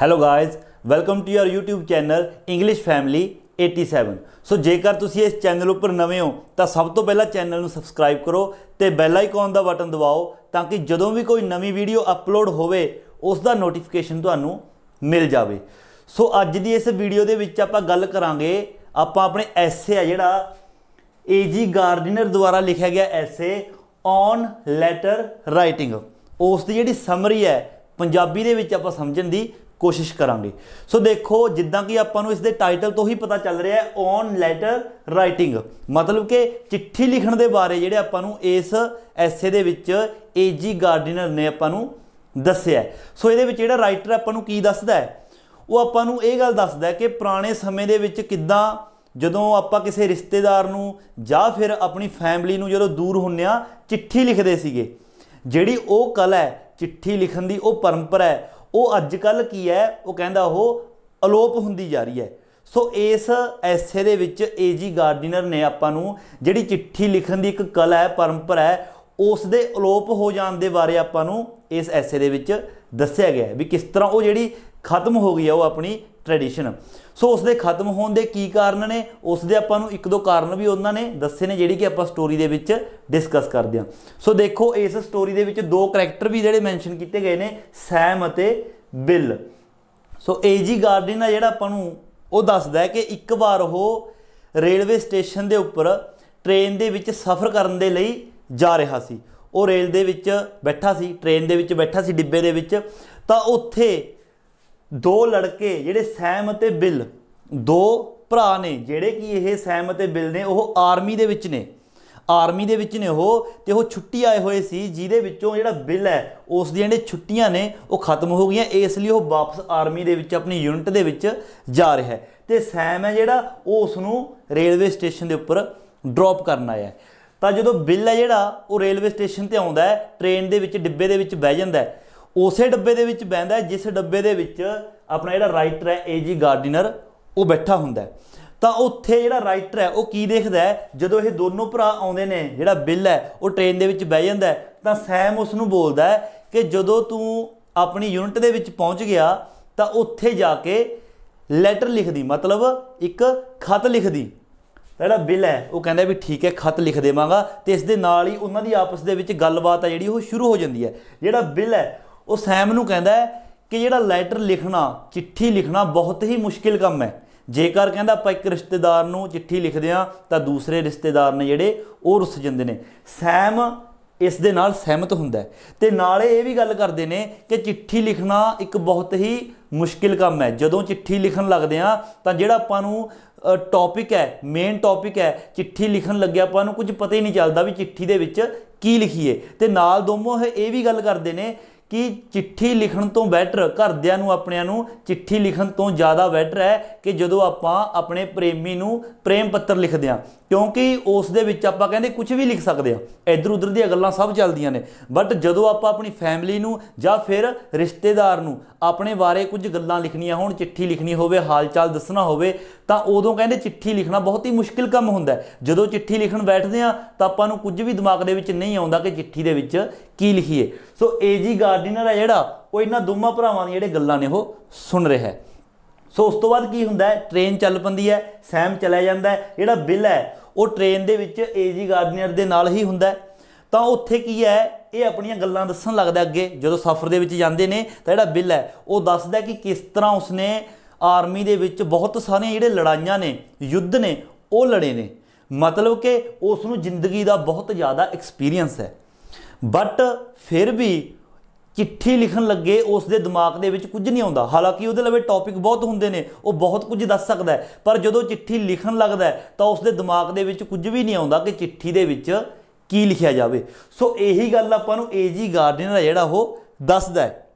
hello guys welcome to your YouTube channel English family 87 so ਜੇਕਰ ਤੁਸੀਂ ਇਸ channel ਉੱਪਰ ਨਵੇਂ ਹੋ ਤਾਂ ਸਭ ਤੋਂ ਪਹਿਲਾਂ ਚੈਨਲ ਨੂੰ ਸਬਸਕ੍ਰਾਈਬ ਕਰੋ ਤੇ ਬੈਲ ਆਈਕਨ ਦਾ ਬਟਨ ਦਬਾਓ ਤਾਂ ਕਿ ਜਦੋਂ ਵੀ ਕੋਈ ਨਵੀਂ ਵੀਡੀਓ ਅਪਲੋਡ ਹੋਵੇ ਉਸ ਦਾ ਨੋਟੀਫਿਕੇਸ਼ਨ ਤੁਹਾਨੂੰ ਮਿਲ ਜਾਵੇ ਸੋ ਅੱਜ ਦੀ ਇਸ ਵੀਡੀਓ ਦੇ ਵਿੱਚ ਆਪਾਂ ਗੱਲ ਕਰਾਂਗੇ ਆਪਾਂ ਆਪਣੇ ਐਸੇ ਆ ਜਿਹੜਾ ਏਜੀ ਗਾਰਡਨਰ ਦੁਆਰਾ ਲਿਖਿਆ ਗਿਆ ਐਸੇ ਔਨ ਲੈਟਰ ਰਾਈਟਿੰਗ ਉਸ ਦੀ ਜਿਹੜੀ ਸਮਰੀ ਹੈ ਪੰਜਾਬੀ ਦੇ ਵਿੱਚ ਆਪਾਂ ਸਮਝਣ ਦੀ ਕੋਸ਼ਿਸ਼ ਕਰਾਂਗੇ ਸੋ ਦੇਖੋ ਜਿੱਦਾਂ ਕਿ ਆਪਾਂ ਨੂੰ ਇਸ ਦੇ ਟਾਈਟਲ ਤੋਂ ਹੀ ਪਤਾ ਚੱਲ ਰਿਹਾ ਹੈ ਔਨ ਲੈਟਰ ਰਾਈਟਿੰਗ ਮਤਲਬ ਕਿ ਚਿੱਠੀ ਲਿਖਣ ਦੇ ਬਾਰੇ ਜਿਹੜੇ ਆਪਾਂ ਨੂੰ ਇਸ ਐਸੇ ਦੇ ਵਿੱਚ ਏਜੀ ਗਾਰਡਨਰ ਨੇ ਆਪਾਂ ਨੂੰ ਦੱਸਿਆ ਸੋ ਇਹਦੇ ਵਿੱਚ ਜਿਹੜਾ ਰਾਈਟਰ ਆਪਾਂ ਨੂੰ ਕੀ ਦੱਸਦਾ ਹੈ ਉਹ ਆਪਾਂ ਨੂੰ ਇਹ ਗੱਲ ਦੱਸਦਾ ਕਿ ਪੁਰਾਣੇ ਸਮੇਂ ਦੇ ਵਿੱਚ ਕਿੱਦਾਂ ਜਦੋਂ ਆਪਾਂ ਕਿਸੇ ਰਿਸ਼ਤੇਦਾਰ ਨੂੰ ਜਾਂ ਫਿਰ ਆਪਣੀ ਫੈਮਿਲੀ ਨੂੰ ਜਦੋਂ ਦੂਰ ਹੁੰਨੇ ਆ ਚਿੱਠੀ ਲਿਖਦੇ ਸੀਗੇ ਜਿਹੜੀ ਉਹ ਕਲਾ ਹੈ ਚਿੱਠੀ ਲਿਖਣ ਦੀ ਉਹ ਪਰੰਪਰਾ ਹੈ ਉਹ ਅੱਜ ਕੱਲ ਕੀ ਹੈ ਉਹ ਕਹਿੰਦਾ ਉਹ ਅਲੋਪ ਹੁੰਦੀ ਜਾ ਰਹੀ ਹੈ ਸੋ ਇਸ ਐਸੇ ਦੇ ਵਿੱਚ ਏਜੀ ਗਾਰਡਨਰ ਨੇ ਆਪਾਂ ਨੂੰ ਜਿਹੜੀ ਚਿੱਠੀ ਲਿਖਣ ਦੀ ਇੱਕ ਕਲਾ ਹੈ ਪਰੰਪਰਾ ਹੈ ਉਸ ਦੇ ਅਲੋਪ ਹੋ ਜਾਣ ਦੇ ਬਾਰੇ ਆਪਾਂ ਨੂੰ ਇਸ ਐਸੇ ਦੇ ਵਿੱਚ ਦੱਸਿਆ ਗਿਆ ਵੀ ਕਿਸ ਤਰ੍ਹਾਂ ਉਹ ਜਿਹੜੀ ਖਤਮ ਹੋ ਗਈ ਹੈ ਉਹ ਆਪਣੀ ਟ੍ਰੈਡੀਸ਼ਨ ਸੋ ਉਸ ਦੇ ਖਤਮ ਹੋਣ ਦੇ ਕੀ ਕਾਰਨ ਨੇ ਉਸ ਦੇ ਆਪਾਂ ਨੂੰ ਇੱਕ ਦੋ ਕਾਰਨ ਵੀ ਉਹਨਾਂ ਨੇ ਦੱਸੇ ਨੇ ਜਿਹੜੀ ਕਿ ਆਪਾਂ ਸਟੋਰੀ ਦੇ ਵਿੱਚ ਡਿਸਕਸ ਕਰਦੇ ਹਾਂ ਸੋ ਦੇਖੋ ਇਸ ਸਟੋਰੀ ਦੇ ਵਿੱਚ ਦੋ ਕੈਰੈਕਟਰ ਵੀ ਜਿਹੜੇ ਮੈਂਸ਼ਨ ਕੀਤੇ ਗਏ ਨੇ ਸੈਮ ਅਤੇ ਬਿਲ ਸੋ ਏਜੀ ਗਾਰਡਨ ਆ ਜਿਹੜਾ ਆਪਾਂ ਨੂੰ ਉਹ ਦੱਸਦਾ ਹੈ ਕਿ ਇੱਕ ਵਾਰ ਉਹ ਰੇਲਵੇ ਸਟੇਸ਼ਨ ਦੇ ਉੱਪਰ ਟ੍ਰੇਨ ਦੇ ਵਿੱਚ ਸਫ਼ਰ ਕਰਨ ਦੇ ਲਈ ਜਾ ਰਿਹਾ ਸੀ ਉਹ ਰੇਲ ਦੇ ਵਿੱਚ ਬੈਠਾ ਸੀ ਟ੍ਰੇਨ ਦੇ ਵਿੱਚ ਬੈਠਾ ਸੀ ਡਿੱਬੇ ਦੇ ਵਿੱਚ ਤਾਂ ਉੱਥੇ ਦੋ ਲੜਕੇ ਜਿਹੜੇ ਸੈਮ ਅਤੇ ਬਿੱਲ ਦੋ ਭਰਾ ਨੇ ਜਿਹੜੇ ਕਿ ਇਹ ਸੈਮ ਅਤੇ ਬਿੱਲ ਨੇ ਉਹ ਆਰਮੀ ਦੇ ਵਿੱਚ ਨੇ ਆਰਮੀ ਦੇ ਵਿੱਚ ਨੇ ਉਹ ਤੇ ਉਹ ਛੁੱਟੀ ਆਏ ਹੋਏ ਸੀ ਜਿਹਦੇ ਵਿੱਚੋਂ ਜਿਹੜਾ ਬਿੱਲ ਹੈ ਉਸ ਦੀਆਂ ਨੇ ਛੁੱਟੀਆਂ ਨੇ ਉਹ ਖਤਮ ਹੋ ਗਈਆਂ ਇਸ ਲਈ ਉਹ ਵਾਪਸ ਆਰਮੀ ਦੇ ਵਿੱਚ ਆਪਣੀ ਯੂਨਿਟ ਦੇ ਵਿੱਚ ਜਾ ਰਿਹਾ ਹੈ ਤੇ ਸੈਮ ਹੈ ਜਿਹੜਾ ਉਹ ਉਸ ਨੂੰ ਰੇਲਵੇ ਸਟੇਸ਼ਨ ਦੇ ਉੱਪਰ ਡ੍ਰੌਪ ਕਰਨ ਆਇਆ ਤਾਂ ਜਦੋਂ ਬਿੱਲ ਹੈ ਜਿਹੜਾ ਉਹ ਰੇਲਵੇ ਸਟੇਸ਼ਨ ਤੇ ਆਉਂਦਾ ਹੈ ਟ੍ਰੇਨ ਦੇ ਵਿੱਚ ਡਿੱਬੇ ਦੇ ਵਿੱਚ ਬਹਿ ਜਾਂਦਾ ਹੈ ਉਸੇ ਡੱਬੇ ਦੇ ਵਿੱਚ ਬੈੰਦਾ ਜਿਸ ਡੱਬੇ ਦੇ ਵਿੱਚ ਆਪਣਾ ਜਿਹੜਾ ਰਾਈਟਰ ਹੈ ਏਜੀ ਗਾਰਡਨਰ ਉਹ ਬੈਠਾ ਹੁੰਦਾ ਹੈ ਤਾਂ ਉੱਥੇ ਜਿਹੜਾ ਰਾਈਟਰ ਹੈ ਉਹ ਕੀ ਦੇਖਦਾ ਹੈ ਜਦੋਂ ਇਹ ਦੋਨੋਂ ਭਰਾ ਆਉਂਦੇ ਨੇ ਜਿਹੜਾ ਬਿੱਲ ਹੈ ਉਹ ਟ੍ਰੇਨ ਦੇ ਵਿੱਚ ਬਹਿ ਜਾਂਦਾ ਤਾਂ ਸੈਮ ਉਸ ਨੂੰ ਬੋਲਦਾ ਹੈ ਕਿ ਜਦੋਂ ਤੂੰ ਆਪਣੀ ਯੂਨਿਟ ਦੇ ਵਿੱਚ ਪਹੁੰਚ ਗਿਆ ਤਾਂ ਉੱਥੇ ਜਾ ਕੇ ਲੈਟਰ ਲਿਖਦੀ ਮਤਲਬ ਇੱਕ ਖਤ ਲਿਖਦੀ ਜਿਹੜਾ ਬਿੱਲ ਹੈ ਉਹ ਕਹਿੰਦਾ ਵੀ ਠੀਕ ਹੈ ਖਤ ਲਿਖ ਦੇਵਾਂਗਾ ਤੇ ਇਸ ਦੇ ਨਾਲ ਹੀ ਉਹਨਾਂ ਦੀ ਆਪਸ ਦੇ ਵਿੱਚ ਗੱਲਬਾਤ ਆ ਜਿਹੜੀ ਉਹ ਸ਼ੁਰੂ ਹੋ ਜਾਂਦੀ ਹੈ ਜਿਹੜਾ ਬਿੱਲ ਹੈ ਉਹ ਸੈਮ ਨੂੰ ਕਹਿੰਦਾ ਕਿ ਜਿਹੜਾ ਲੈਟਰ ਲਿਖਣਾ ਚਿੱਠੀ ਲਿਖਣਾ ਬਹੁਤ ਹੀ ਮੁਸ਼ਕਿਲ ਕੰਮ ਹੈ ਜੇਕਰ ਕਹਿੰਦਾ ਆਪਾਂ ਇੱਕ ਰਿਸ਼ਤੇਦਾਰ ਨੂੰ ਚਿੱਠੀ ਲਿਖਦੇ ਆ ਤਾਂ ਦੂਸਰੇ ਰਿਸ਼ਤੇਦਾਰ ਨੇ ਜਿਹੜੇ ਉਹ ਰੁੱਸ ਜਾਂਦੇ ਨੇ ਸੈਮ ਇਸ ਦੇ ਨਾਲ ਸਹਿਮਤ ਹੁੰਦਾ ਤੇ ਨਾਲੇ ਇਹ ਵੀ ਗੱਲ ਕਰਦੇ ਨੇ ਕਿ ਚਿੱਠੀ ਲਿਖਣਾ ਇੱਕ ਬਹੁਤ ਹੀ ਮੁਸ਼ਕਿਲ ਕੰਮ ਹੈ ਜਦੋਂ ਚਿੱਠੀ ਲਿਖਣ ਲੱਗਦੇ ਆ ਤਾਂ ਜਿਹੜਾ ਆਪਾਂ ਨੂੰ ਟੌਪਿਕ ਹੈ ਮੇਨ ਟੌਪਿਕ ਹੈ ਚਿੱਠੀ ਲਿਖਣ ਲੱਗਿਆ ਆਪਾਂ ਨੂੰ ਕੁਝ ਪਤਾ ਹੀ ਨਹੀਂ ਚੱਲਦਾ ਵੀ ਚਿੱਠੀ ਦੇ ਵਿੱਚ ਕੀ ਲਿਖੀਏ ਤੇ ਨਾਲ ਦੋਮੋ ਇਹ ਵੀ ਗੱਲ ਕਰਦੇ ਨੇ ਕਿ ਚਿੱਠੀ ਲਿਖਣ ਤੋਂ ਬੈਟਰ ਘਰਦਿਆਂ ਨੂੰ ਆਪਣਿਆਂ ਨੂੰ ਚਿੱਠੀ ਲਿਖਣ ਤੋਂ ਜ਼ਿਆਦਾ ਬੈਟਰ ਹੈ ਕਿ ਜਦੋਂ ਆਪਾਂ ਆਪਣੇ ਪ੍ਰੇਮੀ ਨੂੰ ਪ੍ਰੇਮ ਪੱਤਰ ਲਿਖਦੇ ਆ ਕਿਉਂਕਿ ਉਸ ਦੇ ਵਿੱਚ ਆਪਾਂ ਕਹਿੰਦੇ ਕੁਝ ਵੀ ਲਿਖ ਸਕਦੇ ਆ ਇਧਰ ਉਧਰ ਦੀਆਂ ਗੱਲਾਂ ਸਭ ਚੱਲਦੀਆਂ ਨੇ ਬਟ ਜਦੋਂ ਆਪਾਂ ਆਪਣੀ ਫੈਮਿਲੀ ਨੂੰ ਜਾਂ ਫਿਰ ਰਿਸ਼ਤੇਦਾਰ ਨੂੰ ਆਪਣੇ ਬਾਰੇ ਕੁਝ ਗੱਲਾਂ ਲਿਖਣੀਆਂ ਹੋਣ ਚਿੱਠੀ ਲਿਖਣੀ ਹੋਵੇ ਹਾਲਚਾਲ ਦੱਸਣਾ ਹੋਵੇ ਤਾਂ ਉਦੋਂ ਕਹਿੰਦੇ ਚਿੱਠੀ ਲਿਖਣਾ ਬਹੁਤ ਹੀ ਮੁਸ਼ਕਿਲ ਕੰਮ ਹੁੰਦਾ ਜਦੋਂ ਚਿੱਠੀ ਲਿਖਣ ਬੈਠਦੇ ਆ ਤਾਂ ਆਪਾਂ ਨੂੰ ਕੁਝ ਵੀ ਦਿਮਾਗ ਦੇ ਵਿੱਚ ਨਹੀਂ ਆਉਂਦਾ ਕਿ ਚਿੱਠੀ ਦੇ ਵਿੱਚ ਕੀ ਲਿਖੀਏ ਸੋ ਏਜੀ ਗਾ ਡਿਨਰ ਹੈ ਜਿਹੜਾ ਉਹ ਇਹਨਾਂ ਦੋਵਾਂ ਭਰਾਵਾਂ ਦੀ ਜਿਹੜੇ ਗੱਲਾਂ ਨੇ ਉਹ ਸੁਣ ਰਿਹਾ ਹੈ ਸੋ ਉਸ ਤੋਂ ਬਾਅਦ ਕੀ ਹੁੰਦਾ ਹੈ ਟ੍ਰੇਨ ਚੱਲ ਪੰਦੀ ਹੈ ਸੈਮ ਚਲਾ ਜਾਂਦਾ ਹੈ ਜਿਹੜਾ ਬਿੱਲ ਹੈ ਉਹ ਟ੍ਰੇਨ ਦੇ ਵਿੱਚ ਏਜੀ ਗਾਰਡੀਨਰ ਦੇ ਨਾਲ ਹੀ ਹੁੰਦਾ ਤਾਂ ਉੱਥੇ ਕੀ ਹੈ ਇਹ ਆਪਣੀਆਂ ਗੱਲਾਂ ਦੱਸਣ ਲੱਗਦਾ ਅੱਗੇ ਜਦੋਂ ਸਫ਼ਰ ਦੇ ਵਿੱਚ ਜਾਂਦੇ ਨੇ ਤਾਂ ਜਿਹੜਾ ਬਿੱਲ ਹੈ ਉਹ ਦੱਸਦਾ ਕਿ ਕਿਸ ਤਰ੍ਹਾਂ ਉਸਨੇ ਆਰਮੀ ਦੇ ਵਿੱਚ ਬਹੁਤ ਸਾਰੇ ਜਿਹੜੇ ਲੜਾਈਆਂ ਨੇ ਯੁੱਧ ਨੇ ਉਹ ਲੜੇ ਨੇ ਮਤਲਬ ਕਿ ਉਸ ਨੂੰ ਜ਼ਿੰਦਗੀ ਦਾ ਬਹੁਤ ਜ਼ਿਆਦਾ ਐਕਸਪੀਰੀਅੰਸ ਹੈ ਬਟ ਫਿਰ ਵੀ ਚਿੱਠੀ ਲਿਖਣ ਲੱਗੇ ਉਸ ਦੇ ਦਿਮਾਗ ਦੇ ਵਿੱਚ ਕੁਝ ਨਹੀਂ ਆਉਂਦਾ ਹਾਲਾਂਕਿ ਉਹਦੇ ਲਵੇ ਟੌਪਿਕ ਬਹੁਤ ਹੁੰਦੇ ਨੇ ਉਹ ਬਹੁਤ ਕੁਝ ਦੱਸ ਸਕਦਾ ਹੈ ਪਰ ਜਦੋਂ ਚਿੱਠੀ ਲਿਖਣ ਲੱਗਦਾ ਤਾਂ ਉਸ ਦੇ ਦਿਮਾਗ ਦੇ ਵਿੱਚ ਕੁਝ ਵੀ ਨਹੀਂ ਆਉਂਦਾ ਕਿ ਚਿੱਠੀ ਦੇ ਵਿੱਚ ਕੀ ਲਿਖਿਆ ਜਾਵੇ ਸੋ ਇਹੀ ਗੱਲ ਆਪਾਂ ਨੂੰ ਏਜੀ ਗਾਰਡਨਰ ਦਾ ਜਿਹੜਾ ਉਹ ਦੱਸਦਾ ਹੈ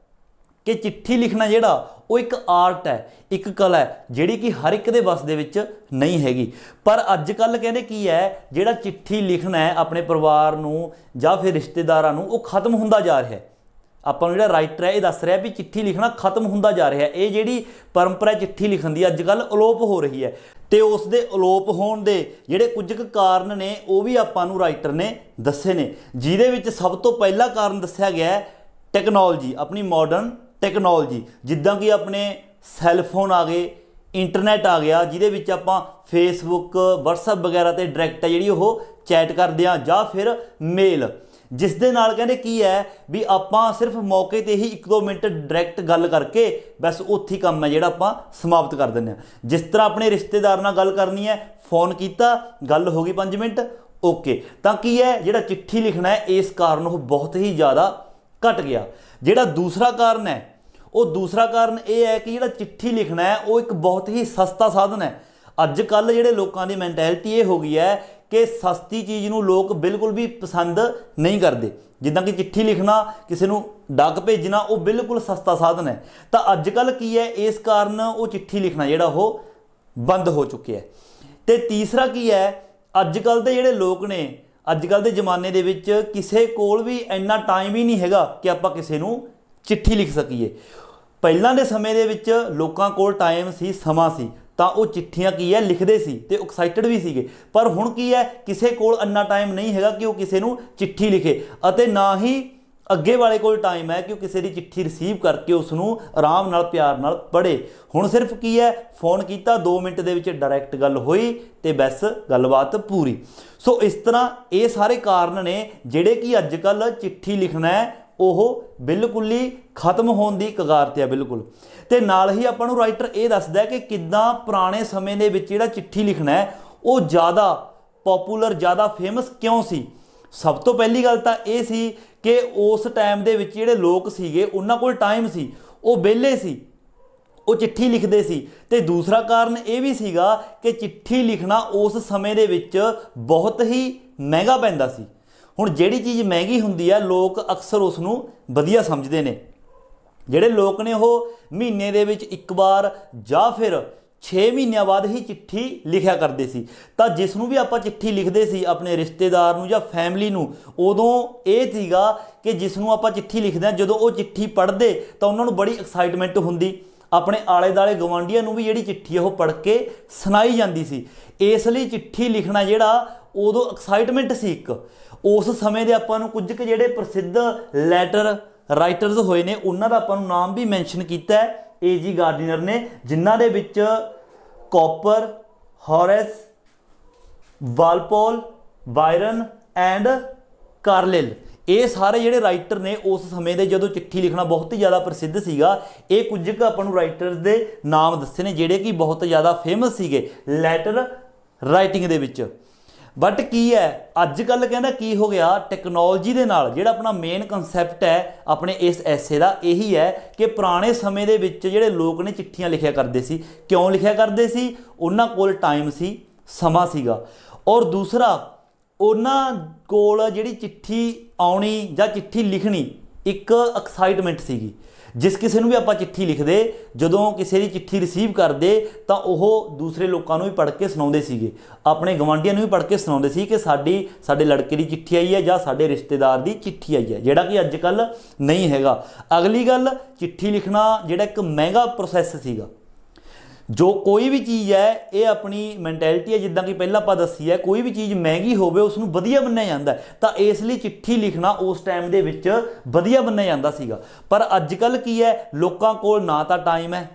ਕਿ ਚਿੱਠੀ ਲਿਖਣਾ ਜਿਹੜਾ ਉਹ ਇੱਕ ਆਰਟ ਹੈ ਇੱਕ ਕਲਾ ਹੈ ਜਿਹੜੀ ਕਿ ਹਰ ਇੱਕ ਦੇ ਵਸ ਦੇ ਵਿੱਚ ਨਹੀਂ ਹੈਗੀ ਪਰ ਅੱਜ ਕੱਲ ਕਹਿੰਦੇ ਕੀ ਹੈ ਜਿਹੜਾ ਚਿੱਠੀ ਲਿਖਣਾ ਹੈ ਆਪਣੇ ਪਰਿਵਾਰ ਨੂੰ ਜਾਂ ਫਿਰ ਰਿਸ਼ਤੇਦਾਰਾਂ ਨੂੰ ਉਹ ਖਤਮ ਹੁੰਦਾ ਜਾ ਰਿਹਾ ਹੈ ਆਪਾਂ ਨੂੰ ਜਿਹੜਾ ਰਾਈਟਰ ਹੈ ਇਹ ਦੱਸ ਰਿਹਾ ਵੀ ਚਿੱਠੀ ਲਿਖਣਾ ਖਤਮ ਹੁੰਦਾ ਜਾ ਰਿਹਾ ਹੈ ਇਹ ਜਿਹੜੀ ਪਰੰਪਰਾ ਚਿੱਠੀ ਲਿਖਣ ਦੀ ਅੱਜ ਕੱਲ ਅਲੋਪ ਹੋ ਰਹੀ ਹੈ ਤੇ ਉਸ ਦੇ ਅਲੋਪ ਹੋਣ ਦੇ ਜਿਹੜੇ ਕੁਝ ਕੁ ਕਾਰਨ ਨੇ ਉਹ ਵੀ ਆਪਾਂ ਨੂੰ ਰਾਈਟਰ ਨੇ ਦੱਸੇ ਨੇ ਜਿਹਦੇ ਵਿੱਚ ਸਭ ਤੋਂ ਪਹਿਲਾ ਕਾਰਨ ਦੱਸਿਆ ਗਿਆ ਹੈ ਟੈਕਨੋਲੋਜੀ ਆਪਣੀ ਮਾਡਰਨ ਟੈਕਨੋਲੋਜੀ ਜਿੱਦਾਂ ਕਿ ਆਪਣੇ ਸੈੱਲਫੋਨ ਆ ਗਏ ਇੰਟਰਨੈਟ ਆ ਗਿਆ ਜਿਹਦੇ ਵਿੱਚ ਆਪਾਂ ਫੇਸਬੁੱਕ ਵਟਸਐਪ ਵਗੈਰਾ ਤੇ ਡਾਇਰੈਕਟ ਜਿਹੜੀ ਉਹ ਚੈਟ ਕਰਦੇ ਆ ਜਾਂ ਫਿਰ ਮੇਲ ਜਿਸ ਦੇ ਨਾਲ ਕਹਿੰਦੇ ਕੀ ਹੈ ਵੀ ਆਪਾਂ ਸਿਰਫ ਮੌਕੇ ਤੇ ਹੀ 1-2 ਮਿੰਟ ਡਾਇਰੈਕਟ ਗੱਲ ਕਰਕੇ ਬਸ ਉੱਥੇ ਕੰਮ ਹੈ ਜਿਹੜਾ ਆਪਾਂ ਸਮਾਪਤ ਕਰ ਦਿੰਦੇ ਆ ਜਿਸ ਤਰ੍ਹਾਂ ਆਪਣੇ ਰਿਸ਼ਤੇਦਾਰ ਨਾਲ ਗੱਲ ਕਰਨੀ ਹੈ ਫੋਨ ਕੀਤਾ ਗੱਲ ਹੋ ਗਈ 5 ਮਿੰਟ ਓਕੇ ਤਾਂ ਕੀ ਹੈ ਜਿਹੜਾ ਚਿੱਠੀ ਲਿਖਣਾ ਹੈ ਇਸ ਕਾਰਨ ਉਹ ਬਹੁਤ ਹੀ ਜ਼ਿਆਦਾ ਘਟ ਗਿਆ ਜਿਹੜਾ ਦੂਸਰਾ ਕਾਰਨ ਹੈ ਉਹ ਦੂਸਰਾ ਕਾਰਨ ਇਹ ਹੈ ਕਿ ਜਿਹੜਾ ਚਿੱਠੀ ਲਿਖਣਾ ਹੈ ਉਹ ਇੱਕ ਬਹੁਤ ਹੀ ਸਸਤਾ ਸਾਧਨ ਹੈ ਅੱਜ ਕੱਲ ਜਿਹੜੇ ਲੋਕਾਂ ਦੀ ਮੈਂਟੈਲਿਟੀ ਇਹ ਹੋ ਗਈ ਹੈ ਕਿ ਸਸਤੀ ਚੀਜ਼ ਨੂੰ ਲੋਕ ਬਿਲਕੁਲ ਵੀ ਪਸੰਦ ਨਹੀਂ ਕਰਦੇ ਜਿੱਦਾਂ ਕਿ ਚਿੱਠੀ ਲਿਖਣਾ ਕਿਸੇ ਨੂੰ ਡਾਕ ਭੇਜਣਾ ਉਹ ਬਿਲਕੁਲ ਸਸਤਾ ਸਾਧਨ ਹੈ ਤਾਂ ਅੱਜ ਕੱਲ ਕੀ ਹੈ ਇਸ ਕਾਰਨ ਉਹ ਚਿੱਠੀ ਲਿਖਣਾ ਜਿਹੜਾ ਉਹ ਬੰਦ ਹੋ ਚੁੱਕਿਆ ਹੈ ਤੇ ਤੀਸਰਾ ਕੀ ਹੈ ਅੱਜ ਕੱਲ ਦੇ ਜਿਹੜੇ ਲੋਕ ਨੇ ਅੱਜ ਕੱਲ ਦੇ ਜ਼ਮਾਨੇ ਦੇ ਵਿੱਚ ਕਿਸੇ ਕੋਲ ਵੀ ਇੰਨਾ ਟਾਈਮ ਹੀ ਨਹੀਂ ਹੈਗਾ ਕਿ ਆਪਾਂ ਕਿਸੇ ਨੂੰ ਚਿੱਠੀ ਲਿਖ ਸਕੀਏ ਪਹਿਲਾਂ ਦੇ ਸਮੇਂ ਦੇ ਵਿੱਚ ਲੋਕਾਂ ਕੋਲ ਟਾਈਮ ਸੀ ਸਮਾਂ ਸੀ ਤਾਂ ਉਹ ਚਿੱਠੀਆਂ ਕੀ ਹੈ ਲਿਖਦੇ ਸੀ ਤੇ ਐਕਸਾਈਟਡ ਵੀ ਸੀਗੇ ਪਰ ਹੁਣ ਕੀ ਹੈ ਕਿਸੇ ਕੋਲ ਅੰਨਾ ਟਾਈਮ ਨਹੀਂ ਹੈਗਾ ਕਿ ਉਹ ਕਿਸੇ ਨੂੰ ਚਿੱਠੀ ਲਿਖੇ ਅਤੇ ਨਾ ਹੀ ਅੱਗੇ ਵਾਲੇ ਕੋਲ ਟਾਈਮ ਹੈ ਕਿ ਉਹ ਕਿਸੇ ਦੀ ਚਿੱਠੀ ਰਿਸੀਵ ਕਰਕੇ ਉਸ ਨੂੰ ਆਰਾਮ ਨਾਲ ਪਿਆਰ ਨਾਲ ਪੜ੍ਹੇ ਹੁਣ ਸਿਰਫ ਕੀ ਹੈ ਫੋਨ ਕੀਤਾ 2 ਮਿੰਟ ਦੇ ਵਿੱਚ ਡਾਇਰੈਕਟ ਗੱਲ ਹੋਈ ਤੇ ਬਸ ਗੱਲਬਾਤ ਪੂਰੀ ਸੋ ਇਸ ਤਰ੍ਹਾਂ ਇਹ ਸਾਰੇ ਕਾਰਨ ਨੇ ਜਿਹੜੇ ਕਿ ਅੱਜ ਕੱਲ ਚਿੱਠੀ ਲਿਖਣਾ ਉਹ ਬਿਲਕੁਲ ਹੀ ਖਤਮ ਹੋਣ ਦੀ ਕਗਾਰ ਤੇ ਆ ਬਿਲਕੁਲ ਤੇ ਨਾਲ ਹੀ ਆਪਾਂ ਨੂੰ ਰਾਈਟਰ ਇਹ ਦੱਸਦਾ ਕਿ ਕਿੱਦਾਂ ਪੁਰਾਣੇ ਸਮੇਂ ਦੇ ਵਿੱਚ ਜਿਹੜਾ ਚਿੱਠੀ ਲਿਖਣਾ ਹੈ ਉਹ ਜ਼ਿਆਦਾ ਪਪੂਲਰ ਜ਼ਿਆਦਾ ਫੇਮਸ ਕਿਉਂ ਸੀ ਸਭ ਤੋਂ ਪਹਿਲੀ ਗੱਲ ਤਾਂ ਇਹ ਸੀ ਕਿ ਉਸ ਟਾਈਮ ਦੇ ਵਿੱਚ ਜਿਹੜੇ ਲੋਕ ਸੀਗੇ ਉਹਨਾਂ ਕੋਲ ਟਾਈਮ ਸੀ ਉਹ ਵਿਹਲੇ ਸੀ ਉਹ ਚਿੱਠੀ ਲਿਖਦੇ ਸੀ ਤੇ ਦੂਸਰਾ ਕਾਰਨ ਇਹ ਵੀ ਸੀਗਾ ਕਿ ਚਿੱਠੀ ਲਿਖਣਾ ਉਸ ਸਮੇਂ ਦੇ ਵਿੱਚ ਬਹੁਤ ਹੀ ਮਹਿੰਗਾ ਪੈਂਦਾ ਸੀ ਹੁਣ ਜਿਹੜੀ ਚੀਜ਼ ਮਹਿੰਗੀ ਹੁੰਦੀ ਆ ਲੋਕ ਅਕਸਰ ਉਸ ਨੂੰ ਵਧੀਆ ਸਮਝਦੇ ਨੇ ਜਿਹੜੇ ਲੋਕ ਨੇ ਉਹ ਮਹੀਨੇ ਦੇ ਵਿੱਚ ਇੱਕ ਵਾਰ ਜਾਂ ਫਿਰ 6 ਮਹੀਨਿਆਂ ਬਾਅਦ ਹੀ ਚਿੱਠੀ ਲਿਖਿਆ ਕਰਦੇ ਸੀ ਤਾਂ ਜਿਸ ਨੂੰ ਵੀ ਆਪਾਂ ਚਿੱਠੀ ਲਿਖਦੇ ਸੀ ਆਪਣੇ ਰਿਸ਼ਤੇਦਾਰ ਨੂੰ ਜਾਂ ਫੈਮਿਲੀ ਨੂੰ ਉਦੋਂ ਇਹ ਸੀਗਾ ਕਿ ਜਿਸ ਨੂੰ ਆਪਾਂ ਚਿੱਠੀ ਲਿਖਦੇ ਆ ਜਦੋਂ ਉਹ ਚਿੱਠੀ ਪੜ੍ਹਦੇ ਤਾਂ ਉਹਨਾਂ ਨੂੰ ਬੜੀ ਐਕਸਾਈਟਮੈਂਟ ਹੁੰਦੀ ਆਪਣੇ ਆਲੇ-ਦਾਲੇ ਗਵਾਂਡੀਆਂ ਨੂੰ ਵੀ ਜਿਹੜੀ ਚਿੱਠੀ ਉਹ ਪੜ੍ਹ ਕੇ ਸੁਣਾਈ ਜਾਂਦੀ ਸੀ ਇਸ ਲਈ ਚਿੱਠੀ ਲਿਖਣਾ ਜਿਹੜਾ ਉਦੋਂ ਐਕਸਾਈਟਮੈਂਟ ਸੀ ਇੱਕ ਉਸ ਸਮੇਂ ਦੇ ਆਪਾਂ ਨੂੰ ਕੁਝ ਕਿ ਜਿਹੜੇ ਪ੍ਰਸਿੱਧ ਲੈਟਰ ਰਾਈਟਰਸ ਹੋਏ ਨੇ ਉਹਨਾਂ ਦਾ ਆਪਾਂ ਨੂੰ ਨਾਮ ਵੀ ਮੈਂਸ਼ਨ ਕੀਤਾ ਹੈ ਏਜੀ ਗਾਰਡੀਨਰ ਨੇ ਜਿਨ੍ਹਾਂ ਦੇ ਵਿੱਚ Cowper Horace Walpole Byron and Carlyle ਇਹ ਸਾਰੇ ਜਿਹੜੇ ਰਾਈਟਰ ਨੇ ਉਸ ਸਮੇਂ ਦੇ ਜਦੋਂ ਚਿੱਠੀ ਲਿਖਣਾ ਬਹੁਤ ਹੀ ਜ਼ਿਆਦਾ ਪ੍ਰਸਿੱਧ ਸੀਗਾ ਇਹ ਕੁਝ ਕੁ ਆਪਾਂ ਨੂੰ ਰਾਈਟਰਸ ਦੇ ਨਾਮ ਦੱਸੇ ਨੇ ਜਿਹੜੇ ਕਿ ਬਹੁਤ ਜ਼ਿਆਦਾ ਫੇਮਸ ਸੀਗੇ ਲੈਟਰ ਰਾਈਟਿੰਗ ਦੇ ਵਿੱਚ ਬਟ ਕੀ ਹੈ ਅੱਜ ਕੱਲ ਕਹਿੰਦਾ ਕੀ ਹੋ ਗਿਆ ਟੈਕਨੋਲੋਜੀ ਦੇ ਨਾਲ ਜਿਹੜਾ ਆਪਣਾ ਮੇਨ ਕਨਸੈਪਟ ਹੈ ਆਪਣੇ ਇਸ ਐਸੇ ਦਾ ਇਹੀ ਹੈ ਕਿ ਪੁਰਾਣੇ ਸਮੇਂ ਦੇ ਵਿੱਚ ਜਿਹੜੇ ਲੋਕ ਨੇ ਚਿੱਠੀਆਂ ਲਿਖਿਆ ਕਰਦੇ ਸੀ ਕਿਉਂ ਲਿਖਿਆ ਕਰਦੇ ਸੀ ਉਹਨਾਂ ਕੋਲ ਟਾਈਮ ਸੀ ਸਮਾਂ ਸੀਗਾ ਔਰ ਦੂਸਰਾ ਉਹਨਾਂ ਕੋਲ ਜਿਹੜੀ ਚਿੱਠੀ ਆਉਣੀ ਜਾਂ ਚਿੱਠੀ ਲਿਖਣੀ ਇੱਕ ਐਕਸਾਈਟਮੈਂਟ ਸੀਗੀ ਜਿਸ ਕਿਸੇ ਨੂੰ ਵੀ ਆਪਾਂ ਚਿੱਠੀ ਲਿਖਦੇ ਜਦੋਂ ਕਿਸੇ ਦੀ ਚਿੱਠੀ ਰਿਸੀਵ ਕਰਦੇ ਤਾਂ ਉਹ ਦੂਸਰੇ ਲੋਕਾਂ ਨੂੰ ਵੀ ਪੜ੍ਹ ਕੇ ਸੁਣਾਉਂਦੇ ਸੀਗੇ ਆਪਣੇ ਗਵਾਂਢੀਆਂ ਨੂੰ ਵੀ ਪੜ੍ਹ ਕੇ ਸੁਣਾਉਂਦੇ ਸੀ ਕਿ ਸਾਡੀ ਸਾਡੇ ਲੜਕੇ ਦੀ ਚਿੱਠੀ ਆਈ ਹੈ ਜਾਂ ਸਾਡੇ ਰਿਸ਼ਤੇਦਾਰ ਦੀ ਚਿੱਠੀ ਆਈ ਹੈ ਜਿਹੜਾ ਕਿ ਅੱਜ ਕੱਲ ਨਹੀਂ ਹੈਗਾ ਅਗਲੀ ਗੱਲ ਚਿੱਠੀ ਲਿਖਣਾ ਜਿਹੜਾ ਇੱਕ ਮਹਿੰਗਾ ਪ੍ਰੋਸੈਸ ਸੀਗਾ ਜੋ ਕੋਈ ਵੀ ਚੀਜ਼ ਹੈ ਇਹ ਆਪਣੀ ਮੈਂਟੈਲਿਟੀ ਹੈ ਜਿੱਦਾਂ ਕਿ ਪਹਿਲਾਂ ਆਪਾਂ ਦੱਸੀ ਹੈ ਕੋਈ ਵੀ ਚੀਜ਼ ਮਹਿੰਗੀ ਹੋਵੇ ਉਸ ਨੂੰ ਵਧੀਆ ਮੰਨਿਆ ਜਾਂਦਾ ਤਾਂ ਇਸ ਲਈ ਚਿੱਠੀ ਲਿਖਣਾ ਉਸ ਟਾਈਮ ਦੇ ਵਿੱਚ ਵਧੀਆ ਮੰਨਿਆ ਜਾਂਦਾ ਸੀਗਾ ਪਰ ਅੱਜ ਕੱਲ ਕੀ ਹੈ ਲੋਕਾਂ ਕੋਲ ਨਾ ਤਾਂ ਟਾਈਮ ਹੈ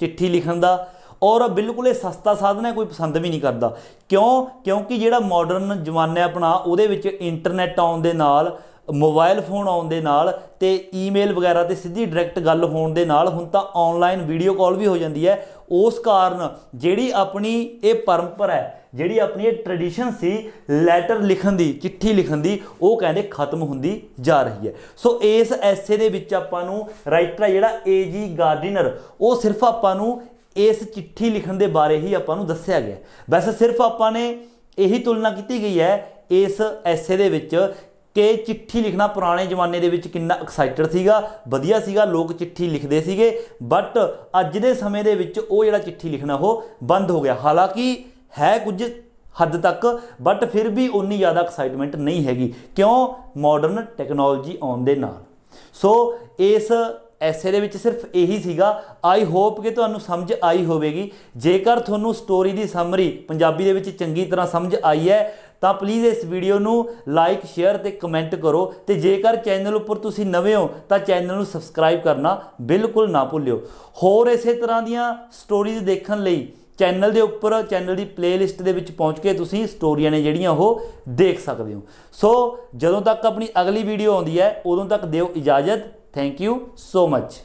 ਚਿੱਠੀ ਲਿਖਣ ਦਾ ਔਰ ਬਿਲਕੁਲ ਇਹ ਸਸਤਾ ਸਾਧਨ ਹੈ ਕੋਈ ਪਸੰਦ ਵੀ ਨਹੀਂ ਕਰਦਾ ਕਿਉਂ ਕਿਉਂਕਿ ਜਿਹੜਾ ਮਾਡਰਨ ਜ਼ਮਾਨਾ ਆਪਣਾ ਉਹਦੇ ਵਿੱਚ ਇੰਟਰਨੈਟ ਆਉਣ ਦੇ ਨਾਲ ਮੋਬਾਈਲ ਫੋਨ ਆਉਣ ਦੇ ਨਾਲ ਤੇ ਈਮੇਲ ਵਗੈਰਾ ਤੇ ਸਿੱਧੀ ਡਾਇਰੈਕਟ ਗੱਲ ਹੋਣ ਦੇ ਨਾਲ ਹੁਣ ਤਾਂ ਆਨਲਾਈਨ ਵੀਡੀਓ ਕਾਲ ਵੀ ਹੋ ਜਾਂਦੀ ਹੈ ਉਸ ਕਾਰਨ ਜਿਹੜੀ ਆਪਣੀ ਇਹ ਪਰੰਪਰਾ ਹੈ ਜਿਹੜੀ ਆਪਣੀ ਇਹ ਟ੍ਰੈਡੀਸ਼ਨ ਸੀ ਲੈਟਰ ਲਿਖਣ ਦੀ ਚਿੱਠੀ ਲਿਖਣ ਦੀ ਉਹ ਕਹਿੰਦੇ ਖਤਮ ਹੁੰਦੀ ਜਾ ਰਹੀ ਹੈ ਸੋ ਇਸ ਐਸੇ ਦੇ ਵਿੱਚ ਆਪਾਂ ਨੂੰ ਰਾਈਟਰ ਜਿਹੜਾ ਏਜੀ ਗਾਰਡਨਰ ਉਹ ਸਿਰਫ ਆਪਾਂ ਨੂੰ ਇਸ ਚਿੱਠੀ ਲਿਖਣ ਦੇ ਬਾਰੇ ਹੀ ਆਪਾਂ ਨੂੰ ਦੱਸਿਆ ਗਿਆ ਵੈਸੇ ਸਿਰਫ ਆਪਾਂ ਨੇ ਇਹੀ ਤੁਲਨਾ ਕੀਤੀ ਗਈ ਹੈ ਇਸ ਐਸੇ ਦੇ ਵਿੱਚ ਕਿ ਚਿੱਠੀ ਲਿਖਣਾ ਪੁਰਾਣੇ ਜ਼ਮਾਨੇ ਦੇ ਵਿੱਚ ਕਿੰਨਾ ਐਕਸਾਈਟਡ ਸੀਗਾ ਵਧੀਆ ਸੀਗਾ ਲੋਕ ਚਿੱਠੀ ਲਿਖਦੇ ਸੀਗੇ ਬਟ ਅੱਜ ਦੇ ਸਮੇਂ ਦੇ ਵਿੱਚ ਉਹ ਜਿਹੜਾ ਚਿੱਠੀ ਲਿਖਣਾ ਉਹ ਬੰਦ ਹੋ ਗਿਆ ਹਾਲਾਂਕਿ ਹੈ ਕੁਝ ਹੱਦ ਤੱਕ ਬਟ ਫਿਰ ਵੀ ਉਨੀ ਜ਼ਿਆਦਾ ਐਕਸਾਈਟਮੈਂਟ ਨਹੀਂ ਹੈਗੀ ਕਿਉਂ ਮਾਡਰਨ ਟੈਕਨੋਲੋਜੀ ਆਉਣ ਦੇ ਨਾਲ ਸੋ ਇਸ ਐਸੇ ਦੇ ਵਿੱਚ ਸਿਰਫ ਇਹੀ ਸੀਗਾ ਆਈ ਹੋਪ ਕਿ ਤੁਹਾਨੂੰ ਸਮਝ ਆਈ ਹੋਵੇਗੀ ਜੇਕਰ ਤੁਹਾਨੂੰ ਸਟੋਰੀ ਦੀ ਸਮਰੀ ਪੰਜਾਬੀ ਦੇ ਵਿੱਚ ਚੰਗੀ ਤਰ੍ਹਾਂ ਸਮਝ ਆਈ ਹੈ ਤਾਂ ਪਲੀਜ਼ ਇਸ ਵੀਡੀਓ ਨੂੰ ਲਾਈਕ ਸ਼ੇਅਰ ਤੇ ਕਮੈਂਟ ਕਰੋ ਤੇ ਜੇਕਰ ਚੈਨਲ ਉੱਪਰ ਤੁਸੀਂ ਨਵੇਂ ਹੋ ਤਾਂ ਚੈਨਲ ਨੂੰ ਸਬਸਕ੍ਰਾਈਬ ਕਰਨਾ ਬਿਲਕੁਲ ਨਾ ਭੁੱਲਿਓ ਹੋਰ ਇਸੇ ਤਰ੍ਹਾਂ ਦੀਆਂ ਸਟੋਰੀਜ਼ ਦੇਖਣ ਲਈ ਚੈਨਲ ਦੇ ਉੱਪਰ ਚੈਨਲ ਦੀ ਪਲੇਲਿਸਟ ਦੇ ਵਿੱਚ ਪਹੁੰਚ ਕੇ ਤੁਸੀਂ ਸਟੋਰੀਆਂ ਨੇ ਜਿਹੜੀਆਂ ਉਹ ਦੇਖ ਸਕਦੇ ਹੋ ਸੋ ਜਦੋਂ ਤੱਕ ਆਪਣੀ ਅਗਲੀ ਵੀਡੀਓ ਆਉਂਦੀ ਹੈ ਉਦੋਂ ਤੱਕ ਦਿਓ ਇਜਾਜ਼ਤ ਥੈਂਕ ਯੂ ਸੋ ਮੱਚ